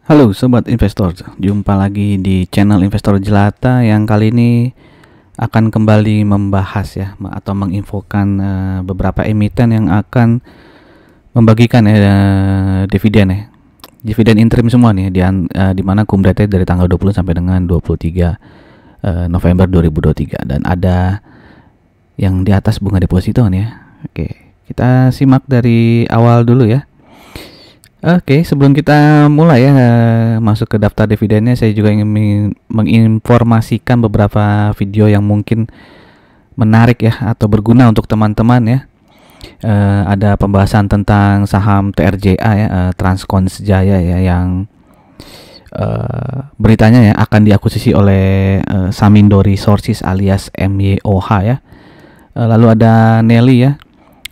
Halo sobat investor, jumpa lagi di channel Investor Jelata yang kali ini akan kembali membahas ya atau menginfokan eh, beberapa emiten yang akan membagikan ya dividen ya. Dividen interim semua nih di eh, di mana kumdate dari tanggal 20 sampai dengan 23 November 2023 dan ada yang di atas bunga deposito nih ya. Oke, kita simak dari awal dulu ya Oke, sebelum kita mulai ya eh, masuk ke daftar dividennya, saya juga ingin menginformasikan beberapa video yang mungkin menarik ya atau berguna untuk teman-teman ya. Uh, ada pembahasan tentang saham TRJA ya, uh, eh, Transkons Jaya ya yang uh, beritanya ya akan diakuisisi oleh uh, Samindo Resources alias MYOH ya. Uh, lalu ada Nelly ya.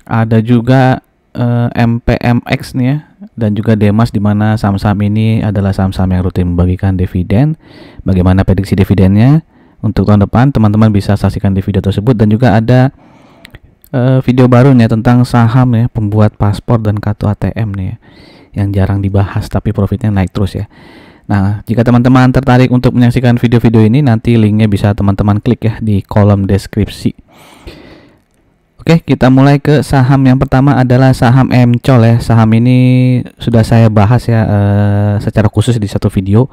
Ada juga uh, MPMX nih ya dan juga Demas di mana saham-saham ini adalah saham-saham yang rutin membagikan dividen. Bagaimana prediksi dividennya? Untuk tahun depan teman-teman bisa saksikan di video tersebut dan juga ada uh, video barunya tentang saham ya, pembuat paspor dan kartu ATM nih ya, yang jarang dibahas tapi profitnya naik terus ya. Nah, jika teman-teman tertarik untuk menyaksikan video-video ini nanti linknya bisa teman-teman klik ya di kolom deskripsi. Oke, kita mulai ke saham yang pertama adalah saham Mcol ya. Saham ini sudah saya bahas ya eh, secara khusus di satu video.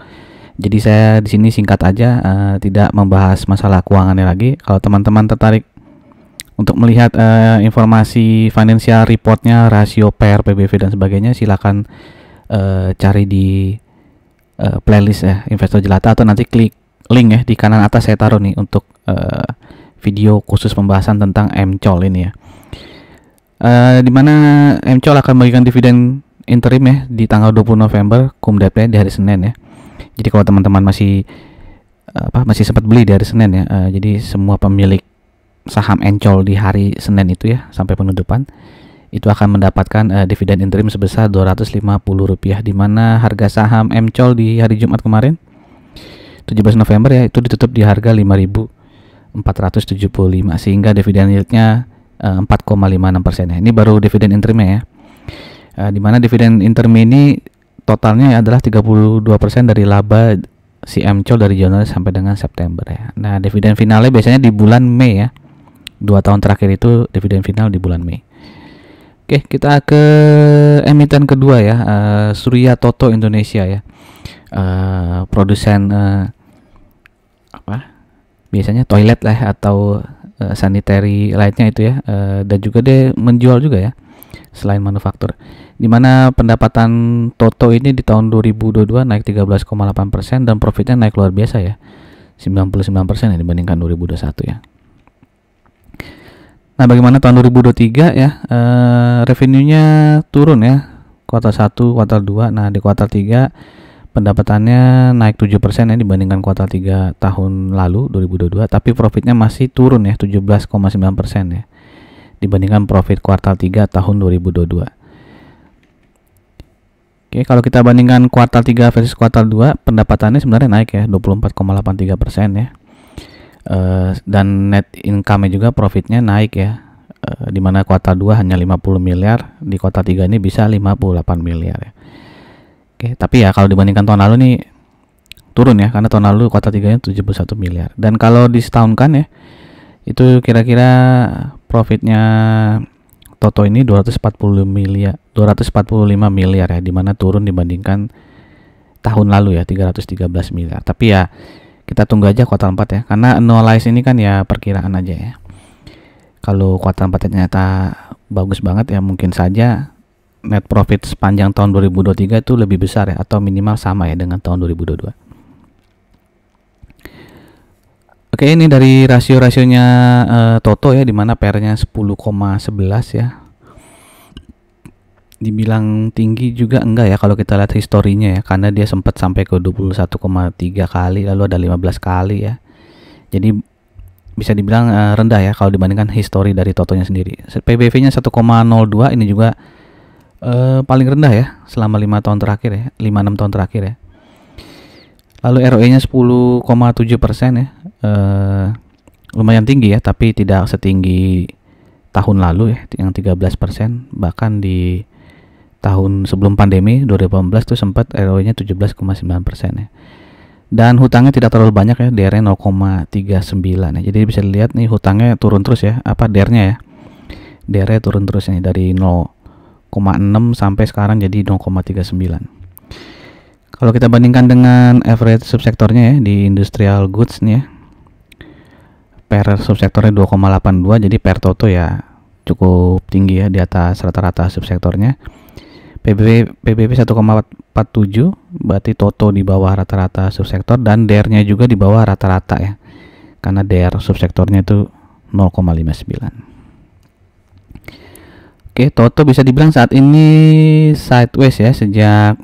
Jadi saya di sini singkat aja, eh, tidak membahas masalah keuangannya lagi. Kalau teman-teman tertarik untuk melihat eh, informasi financial reportnya, rasio PR, PBV dan sebagainya, silakan cari di playlist ya Investor Jelata atau nanti klik link ya di kanan atas saya taruh nih untuk video khusus pembahasan tentang Mcol ini ya. Uh, mana Mcol akan memberikan dividen interim ya di tanggal 20 November cum date di hari Senin ya. Jadi kalau teman-teman masih apa masih sempat beli di hari Senin ya. Uh, jadi semua pemilik saham Encol di hari Senin itu ya sampai penutupan itu akan mendapatkan uh, dividen interim sebesar Rp250 di mana harga saham Mcol di hari Jumat kemarin 17 November ya itu ditutup di harga 5000 475 sehingga dividen yieldnya eh, persen ya Ini baru dividen interim ya. dimana eh, di dividen interim ini totalnya adalah 32% persen dari laba si Mcol dari Januari sampai dengan September ya. Nah, dividen finalnya biasanya di bulan Mei ya. Dua tahun terakhir itu dividen final di bulan Mei. Oke, kita ke emiten kedua ya, uh, Surya Toto Indonesia ya. Uh, produsen uh, apa? biasanya toilet lah atau uh, sanitary lainnya itu ya uh, dan juga dia menjual juga ya selain manufaktur dimana pendapatan Toto ini di tahun 2022 naik 13,8% dan profitnya naik luar biasa ya 99% ya dibandingkan 2021 ya Nah bagaimana tahun 2023 ya uh, revenue-nya turun ya kuartal 1, kuartal 2 nah di kuartal 3 pendapatannya naik 7% ya dibandingkan kuartal 3 tahun lalu 2022 tapi profitnya masih turun ya 17,9% ya dibandingkan profit kuartal 3 tahun 2022. Oke, kalau kita bandingkan kuartal 3 versus kuartal 2, pendapatannya sebenarnya naik ya 24,83% ya. E, dan net income nya juga profitnya naik ya e, di mana kuartal 2 hanya 50 miliar di kuartal 3 ini bisa 58 miliar ya. Oke, tapi ya kalau dibandingkan tahun lalu nih turun ya karena tahun lalu kuartal 3 nya 71 miliar. Dan kalau di disetahunkan ya itu kira-kira profitnya Toto ini 240 miliar 245 miliar ya dimana turun dibandingkan tahun lalu ya 313 miliar tapi ya kita tunggu aja kuota 4 ya karena analyze ini kan ya perkiraan aja ya kalau kuota 4 ternyata bagus banget ya mungkin saja net profit sepanjang tahun 2023 itu lebih besar ya atau minimal sama ya dengan tahun 2022. Oke, ini dari rasio-rasionya uh, Toto ya dimana PR-nya 10,11 ya. Dibilang tinggi juga enggak ya kalau kita lihat historinya ya karena dia sempat sampai ke 21,3 kali lalu ada 15 kali ya. Jadi bisa dibilang eh, rendah ya kalau dibandingkan histori dari Totonya sendiri. PBV-nya 1,02 ini juga eh, paling rendah ya selama lima tahun terakhir ya, 5-6 tahun terakhir ya. Lalu ROE-nya 10,7 persen ya, eh, lumayan tinggi ya, tapi tidak setinggi tahun lalu ya, yang 13 persen, bahkan di tahun sebelum pandemi 2018 tuh sempat ROE-nya 17,9 persen ya. Dan hutangnya tidak terlalu banyak ya, DR-nya 0,39 ya. Jadi bisa dilihat nih hutangnya turun terus ya, apa DR-nya ya. DR-nya turun terus ini dari 0 0,6 sampai sekarang jadi 0,39 kalau kita bandingkan dengan average subsektornya ya di industrial goods nih ya per subsektornya 2,82 jadi per toto ya cukup tinggi ya di atas rata-rata subsektornya PBB PBB 1,47 berarti toto di bawah rata-rata subsektor dan DR-nya e juga di bawah rata-rata ya karena DR e subsektornya itu 0,59 Oke, Toto bisa dibilang saat ini sideways ya sejak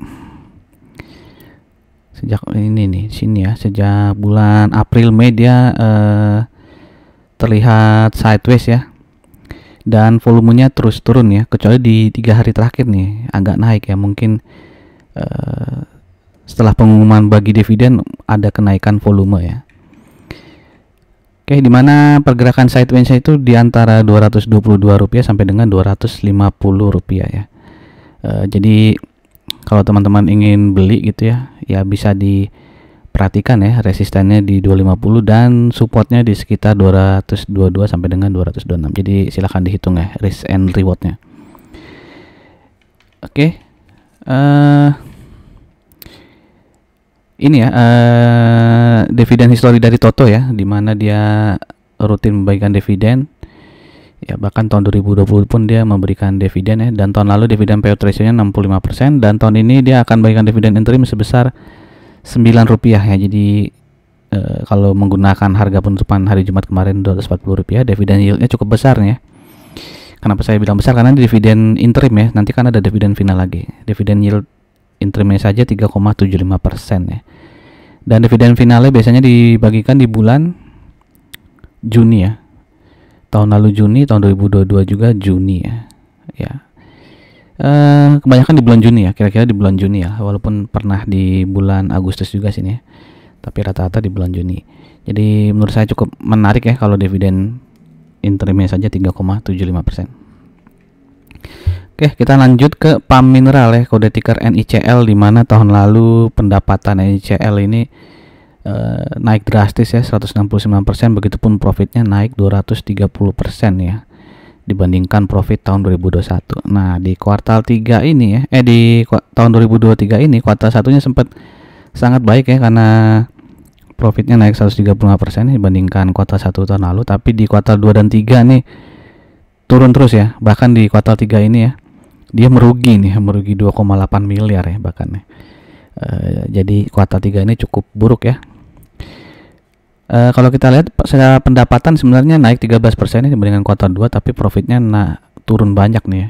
sejak ini nih sini ya sejak bulan April Mei dia eh, terlihat sideways ya dan volumenya terus turun ya kecuali di tiga hari terakhir nih agak naik ya mungkin eh, setelah pengumuman bagi dividen ada kenaikan volume ya Oke, di mana pergerakan sideways itu di antara rp rupiah sampai dengan rp rupiah ya. Uh, jadi kalau teman-teman ingin beli gitu ya, ya bisa diperhatikan ya resistennya di 250 dan supportnya di sekitar 222 sampai dengan 226. Jadi silahkan dihitung ya risk and rewardnya. Oke. Okay. Uh, eh, ini ya uh, dividen histori dari Toto ya, di mana dia rutin memberikan dividen. Ya bahkan tahun 2020 pun dia memberikan dividen ya dan tahun lalu dividen payout ratio-nya 65% dan tahun ini dia akan memberikan dividen interim sebesar 9 rupiah ya. Jadi e, kalau menggunakan harga penutupan hari Jumat kemarin 240 rupiah, dividen yieldnya cukup besar nih ya. Kenapa saya bilang besar? Karena dividen interim ya. Nanti kan ada dividen final lagi. Dividen yield interimnya saja 3,75 persen ya. Dan dividen finale biasanya dibagikan di bulan Juni ya. Tahun lalu Juni, tahun 2022 juga Juni ya. Ya. e, kebanyakan di bulan Juni ya, kira-kira di bulan Juni ya, walaupun pernah di bulan Agustus juga sini ya. Tapi rata-rata di bulan Juni. Jadi menurut saya cukup menarik ya kalau dividen interimnya saja 3,75 persen. Oke, kita lanjut ke PAM Mineral ya, kode ticker NICL di mana tahun lalu pendapatan NICL ini eh, naik drastis ya 169%, begitupun profitnya naik 230% ya dibandingkan profit tahun 2021. Nah, di kuartal 3 ini ya, eh di tahun 2023 ini kuartal satunya sempat sangat baik ya karena profitnya naik 135% ya, dibandingkan kuartal 1 tahun lalu, tapi di kuartal 2 dan 3 nih turun terus ya bahkan di kuartal 3 ini ya dia merugi nih merugi 2,8 miliar ya bahkan ya. Uh, jadi kuartal 3 ini cukup buruk ya. Uh, kalau kita lihat secara pendapatan sebenarnya naik 13% ini dibandingkan kuartal 2 tapi profitnya nah, turun banyak nih ya.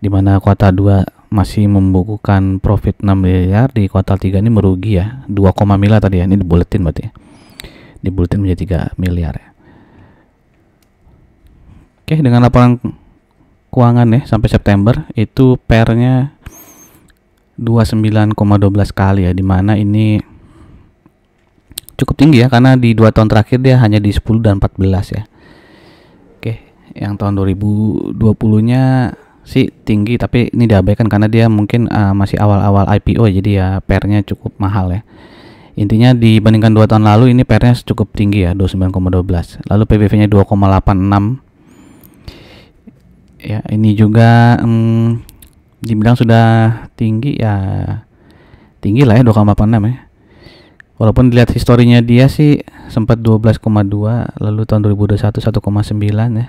dimana kuartal 2 masih membukukan profit 6 miliar di kuartal 3 ini merugi ya 2, miliar tadi ya ini di berarti ya. Di menjadi 3 miliar ya. Oke, dengan laporan keuangan ya sampai September itu pernya 29,12 kali ya dimana ini cukup tinggi ya karena di dua tahun terakhir dia hanya di 10 dan 14 ya oke yang tahun 2020 nya sih tinggi tapi ini diabaikan karena dia mungkin uh, masih awal-awal IPO ya, jadi ya pernya cukup mahal ya intinya dibandingkan dua tahun lalu ini pernya cukup tinggi ya 29,12 lalu PBV nya 2,86 ya ini juga hmm, dibilang sudah tinggi ya tinggi lah ya 2,86 ya walaupun dilihat historinya dia sih sempat 12,2 lalu tahun 2021 1,9 ya uh,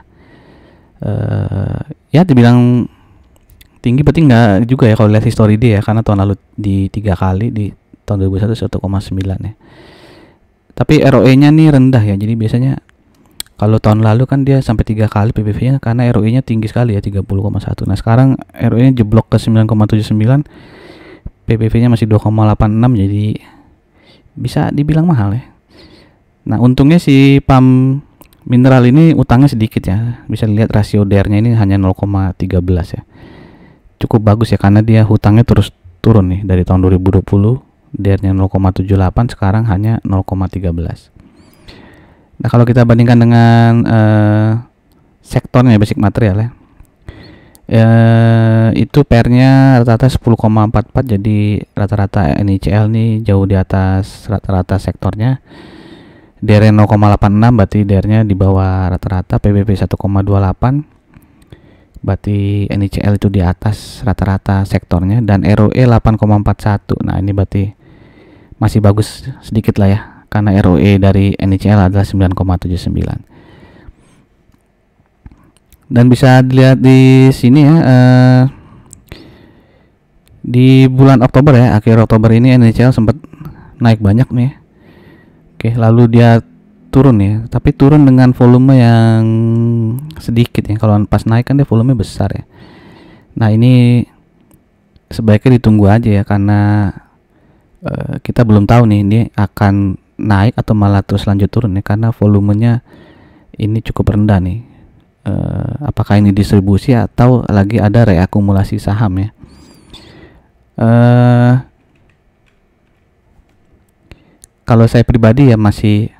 ya dibilang tinggi berarti nggak juga ya kalau lihat histori dia ya karena tahun lalu di tiga kali di tahun 2001 1,9 ya tapi ROE nya nih rendah ya jadi biasanya kalau tahun lalu kan dia sampai tiga kali PBV-nya karena ROI-nya tinggi sekali ya 30,1. Nah sekarang ROI-nya jeblok ke 9,79, PBV-nya masih 2,86 jadi bisa dibilang mahal ya. Nah untungnya si PAM mineral ini utangnya sedikit ya. Bisa lihat rasio DR-nya ini hanya 0,13 ya. Cukup bagus ya karena dia hutangnya terus turun nih dari tahun 2020 DR-nya 0,78 sekarang hanya 0,13. Nah, kalau kita bandingkan dengan uh, sektornya ya, basic material ya. Uh, itu pernya rata-rata 10,44 jadi rata-rata NICL nih jauh di atas rata-rata sektornya DR 0,86 berarti DR-nya di bawah rata-rata PBB 1,28 berarti NICL itu di atas rata-rata sektornya dan ROE 8,41 nah ini berarti masih bagus sedikit lah ya karena ROE dari NICL adalah 9,79 dan bisa dilihat di sini ya eh, di bulan Oktober ya akhir Oktober ini NICL sempat naik banyak nih oke lalu dia turun ya tapi turun dengan volume yang sedikit ya kalau pas naik kan dia volume besar ya nah ini sebaiknya ditunggu aja ya karena eh, kita belum tahu nih ini akan naik atau malah terus lanjut turun ya karena volumenya ini cukup rendah nih uh, apakah ini distribusi atau lagi ada reakumulasi saham ya eh, kalau saya pribadi ya masih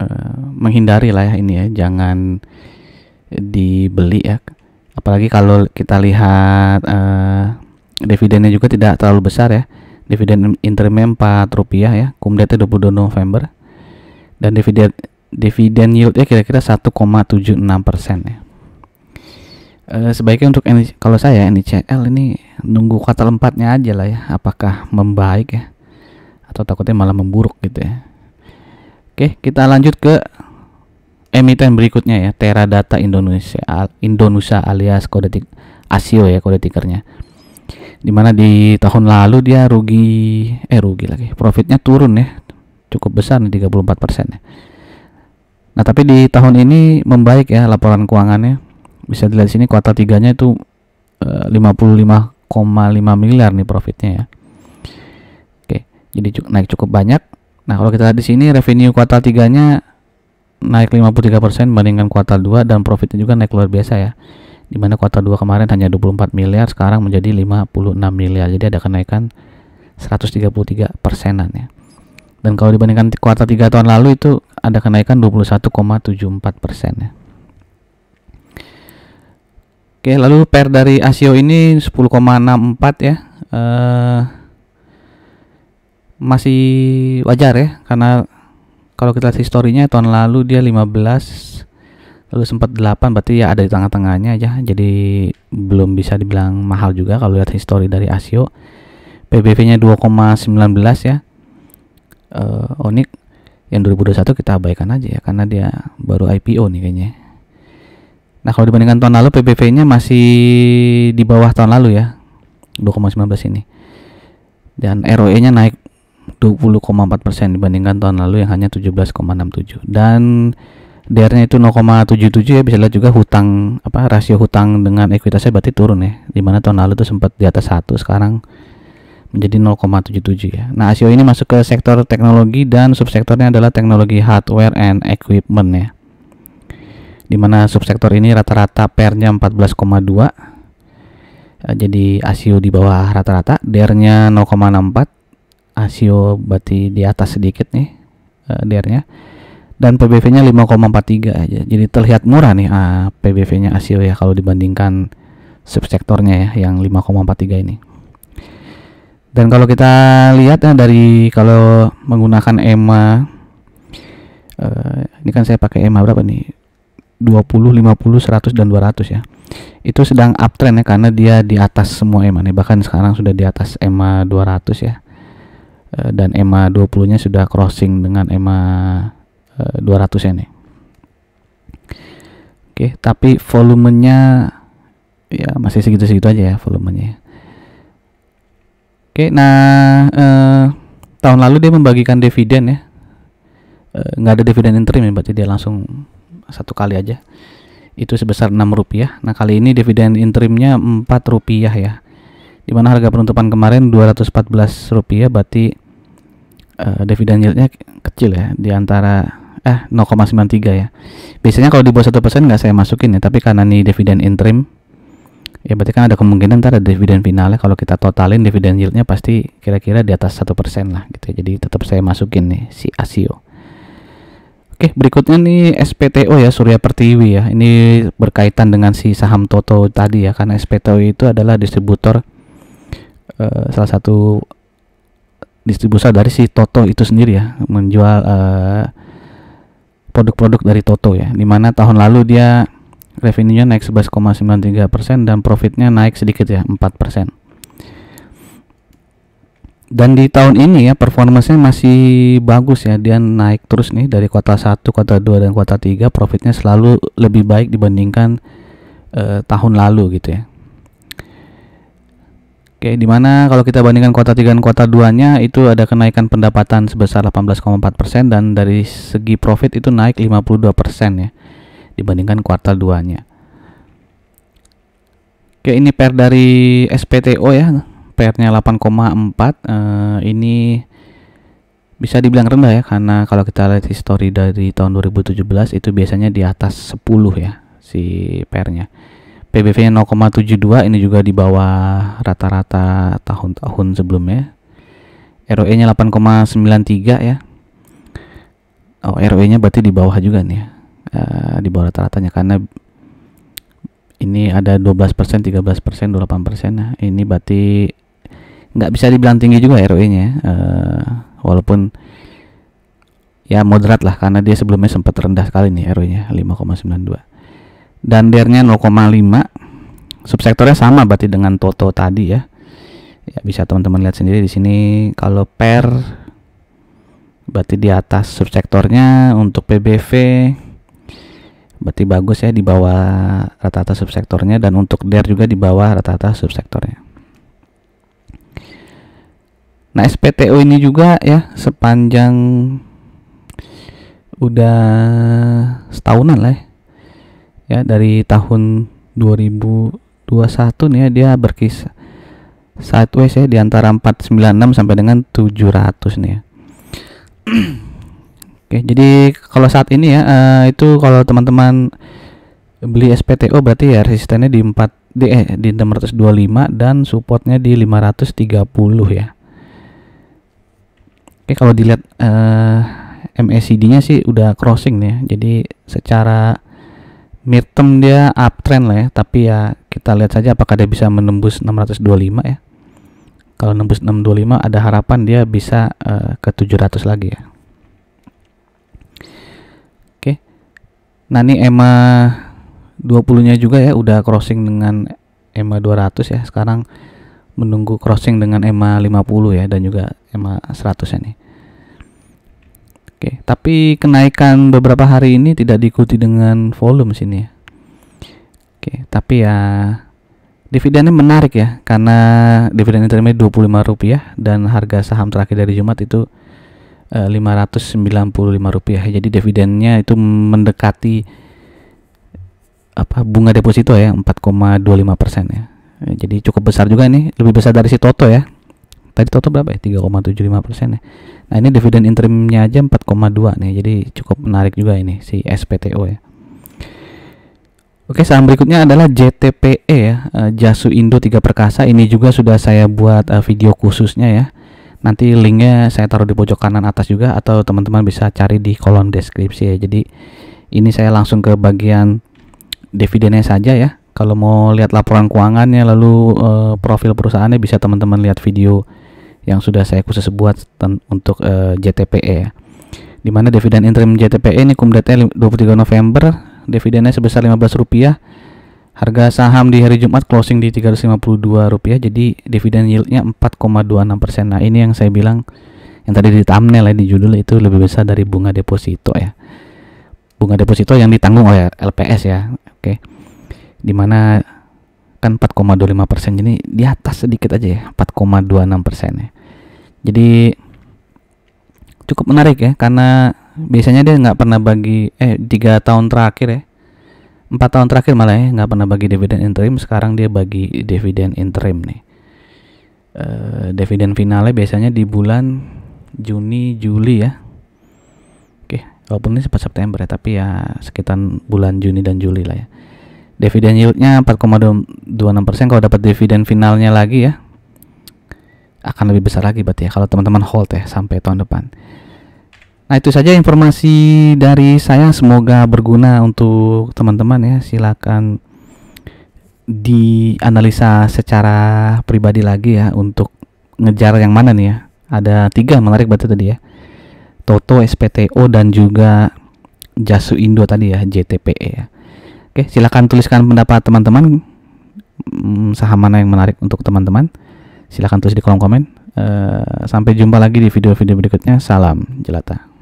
eh, menghindari lah ya ini ya jangan dibeli ya apalagi kalau kita lihat eh, dividennya juga tidak terlalu besar ya dividen interim 4 rupiah ya cum date 22 November dan dividen dividen ya kira-kira 1,76 persen ya e, sebaiknya untuk kalau saya NICL ini nunggu kata empatnya aja lah ya apakah membaik ya atau takutnya malah memburuk gitu ya oke kita lanjut ke emiten berikutnya ya Teradata Indonesia Indonesia alias kode tik Asio ya kode tikernya dimana di tahun lalu dia rugi eh rugi lagi profitnya turun ya cukup besar nih 34 persen ya. Nah tapi di tahun ini membaik ya laporan keuangannya bisa dilihat sini kuartal tiganya itu 55,5 eh, miliar nih profitnya ya. Oke jadi naik cukup banyak. Nah kalau kita lihat di sini revenue kuartal tiganya naik 53 persen bandingkan kuartal 2 dan profitnya juga naik luar biasa ya di mana kuartal 2 kemarin hanya 24 miliar sekarang menjadi 56 miliar jadi ada kenaikan 133 persenan ya dan kalau dibandingkan kuartal 3 tahun lalu itu ada kenaikan 21,74 persen ya Oke, lalu per dari ASIO ini 10,64 ya. Eh, masih wajar ya karena kalau kita lihat historinya tahun lalu dia 15 lalu sempat 8 berarti ya ada di tengah-tengahnya aja. jadi belum bisa dibilang mahal juga kalau lihat histori dari Asio PBV nya 2,19 ya uh, yang 2021 kita abaikan aja ya karena dia baru IPO nih kayaknya nah kalau dibandingkan tahun lalu PBV nya masih di bawah tahun lalu ya 2,19 ini dan ROE nya naik 20,4% dibandingkan tahun lalu yang hanya 17,67 dan DR-nya itu 0,77 ya bisa lihat juga hutang apa rasio hutang dengan ekuitasnya berarti turun ya dimana tahun lalu itu sempat di atas satu sekarang menjadi 0,77 ya. Nah, ASIO ini masuk ke sektor teknologi dan subsektornya adalah teknologi hardware and equipment ya. Dimana subsektor ini rata-rata pernya 14,2. Eh, jadi ASIO di bawah rata-rata, DR-nya 0,64. ASIO berarti di atas sedikit nih eh, DR-nya dan PBV-nya 5,43 aja. Jadi terlihat murah nih ah, PBV-nya ASIO ya kalau dibandingkan subsektornya ya yang 5,43 ini. Dan kalau kita lihat ya dari kalau menggunakan EMA eh, ini kan saya pakai EMA berapa nih? 20, 50, 100 dan 200 ya. Itu sedang uptrend ya karena dia di atas semua EMA nih. Bahkan sekarang sudah di atas EMA 200 ya. Eh, dan EMA 20-nya sudah crossing dengan EMA 200 ini oke tapi volumenya ya masih segitu-segitu aja ya volumenya oke nah eh, tahun lalu dia membagikan dividen ya eh, nggak ada dividen interim ya berarti dia langsung satu kali aja itu sebesar 6 rupiah nah kali ini dividen interimnya 4 rupiah ya dimana harga penutupan kemarin 214 rupiah berarti uh, dividen yieldnya kecil ya di antara eh 0,93 ya biasanya kalau di bawah satu persen nggak saya masukin ya tapi karena ini dividen interim ya berarti kan ada kemungkinan ntar ada dividen final ya kalau kita totalin dividen yieldnya pasti kira-kira di atas satu persen lah gitu ya. jadi tetap saya masukin nih si ASIO Oke, berikutnya nih SPTO ya, Surya Pertiwi ya. Ini berkaitan dengan si saham Toto tadi ya, karena SPTO itu adalah distributor uh, salah satu distribusi dari si Toto itu sendiri ya, menjual uh, produk-produk dari Toto ya di mana tahun lalu dia revenue-nya naik 11,93% dan profitnya naik sedikit ya 4% dan di tahun ini ya performanya masih bagus ya dia naik terus nih dari kuota 1, kuota 2 dan kuota 3 profitnya selalu lebih baik dibandingkan uh, tahun lalu gitu ya Oke, di mana kalau kita bandingkan kuartal 3 dan kuartal 2-nya itu ada kenaikan pendapatan sebesar 18,4% dan dari segi profit itu naik 52% ya dibandingkan kuartal 2-nya. Oke, ini per dari SPTO ya. PR-nya 8,4. Eh, ini bisa dibilang rendah ya karena kalau kita lihat histori dari tahun 2017 itu biasanya di atas 10 ya si PR-nya. PBV-nya 0,72 ini juga di bawah rata-rata tahun-tahun sebelumnya. ROE-nya 8,93 ya. Oh, ROE-nya berarti di bawah juga nih ya. Uh, di bawah rata-ratanya karena ini ada 12%, 13%, 28%. Nah, ini berarti nggak bisa dibilang tinggi juga ROE-nya uh, ya. eh, walaupun ya moderat lah karena dia sebelumnya sempat rendah sekali nih ROE-nya 5,92. Dan nya 0,5 subsektornya sama berarti dengan toto tadi ya ya bisa teman-teman lihat sendiri di sini kalau per berarti di atas subsektornya untuk PBV berarti bagus ya di bawah rata-rata subsektornya dan untuk DER juga di bawah rata-rata subsektornya nah SPTO ini juga ya sepanjang udah setahunan lah ya ya dari tahun 2021 nih ya dia berkisar sideways ya di antara 496 sampai dengan 700 nih ya. Oke, jadi kalau saat ini ya uh, itu kalau teman-teman beli SPTO berarti ya resistennya di 4 di eh, di 625 dan supportnya di 530 ya. Oke, kalau dilihat uh, eh, MACD-nya sih udah crossing nih ya. Jadi secara midterm dia uptrend lah ya tapi ya kita lihat saja apakah dia bisa menembus 625 ya kalau nembus 625 ada harapan dia bisa uh, ke 700 lagi ya oke nah ini EMA 20 nya juga ya udah crossing dengan EMA 200 ya sekarang menunggu crossing dengan EMA 50 ya dan juga EMA 100 ya nih Oke, tapi kenaikan beberapa hari ini tidak diikuti dengan volume sini ya. Oke, tapi ya dividennya menarik ya karena dividen rp 25 rupiah dan harga saham terakhir dari Jumat itu eh, rp 595 rupiah. Jadi dividennya itu mendekati apa bunga deposito ya 4,25 ya. Jadi cukup besar juga nih, lebih besar dari si Toto ya tadi total berapa ya 3,75 persen ya nah ini dividen interimnya aja 4,2 nih jadi cukup menarik juga ini si SPTO ya Oke, saham berikutnya adalah JTPE ya, eh, Jasu Indo tiga Perkasa. Ini juga sudah saya buat eh, video khususnya ya. Nanti linknya saya taruh di pojok kanan atas juga atau teman-teman bisa cari di kolom deskripsi ya. Jadi ini saya langsung ke bagian dividennya saja ya. Kalau mau lihat laporan keuangannya lalu e, profil perusahaannya bisa teman-teman lihat video yang sudah saya khusus buat untuk uh, eh, JTPE ya. Di mana dividen interim JTPE ini kumdatnya 23 November, dividennya sebesar rp rupiah, Harga saham di hari Jumat closing di rp rupiah, jadi dividen yieldnya 4,26%. Nah, ini yang saya bilang yang tadi di thumbnail ya, di judul itu lebih besar dari bunga deposito ya. Bunga deposito yang ditanggung oleh LPS ya. Oke. di mana kan 4,25 persen jadi di atas sedikit aja ya 4,26 persen ya jadi cukup menarik ya karena biasanya dia nggak pernah bagi eh tiga tahun terakhir ya empat tahun terakhir malah ya nggak pernah bagi dividen interim sekarang dia bagi dividen interim nih uh, dividen finalnya biasanya di bulan Juni Juli ya oke walaupun ini sempat September ya tapi ya sekitar bulan Juni dan Juli lah ya dividen yieldnya 4,26 persen kalau dapat dividen finalnya lagi ya akan lebih besar lagi berarti ya kalau teman-teman hold ya sampai tahun depan. Nah itu saja informasi dari saya semoga berguna untuk teman-teman ya silakan dianalisa secara pribadi lagi ya untuk ngejar yang mana nih ya ada tiga menarik berarti tadi ya Toto SPTO dan juga Jasu Indo tadi ya JTPE ya Oke silakan tuliskan pendapat teman-teman hmm, saham mana yang menarik untuk teman-teman Silahkan tulis di kolom komen. Uh, sampai jumpa lagi di video-video berikutnya. Salam jelata.